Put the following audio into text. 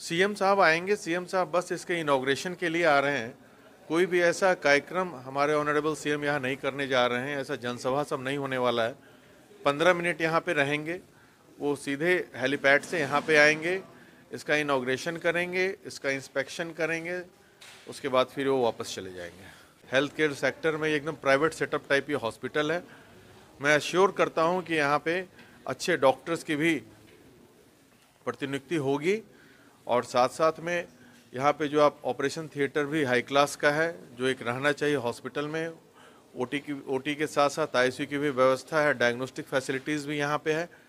CM साहब आएंगे CM साहब बस इसके इनाग्रेशन के लिए आ रहे हैं कोई भी ऐसा कार्यक्रम हमारे ऑनरेबल सीएम यहाँ नहीं करने जा रहे हैं ऐसा जनसभा सब नहीं होने वाला है पंद्रह मिनट यहाँ पे रहेंगे वो सीधे हेलीपैड से यहाँ पे आएंगे इसका इनाग्रेशन करेंगे इसका इंस्पेक्शन करेंगे उसके बाद फिर वो वापस चले जाएंगे हेल्थ केयर सेक्टर में एकदम प्राइवेट सेटअप टाइप ये हॉस्पिटल है मैं श्योर करता हूँ कि यहाँ पे अच्छे डॉक्टर्स की भी प्रतिनियुक्ति होगी और साथ साथ में यहाँ पे जो आप ऑपरेशन थिएटर भी हाई क्लास का है जो एक रहना चाहिए हॉस्पिटल में ओटी की ओटी के साथ साथ आईसीयू की भी व्यवस्था है डायग्नोस्टिक फैसिलिटीज़ भी यहाँ पे है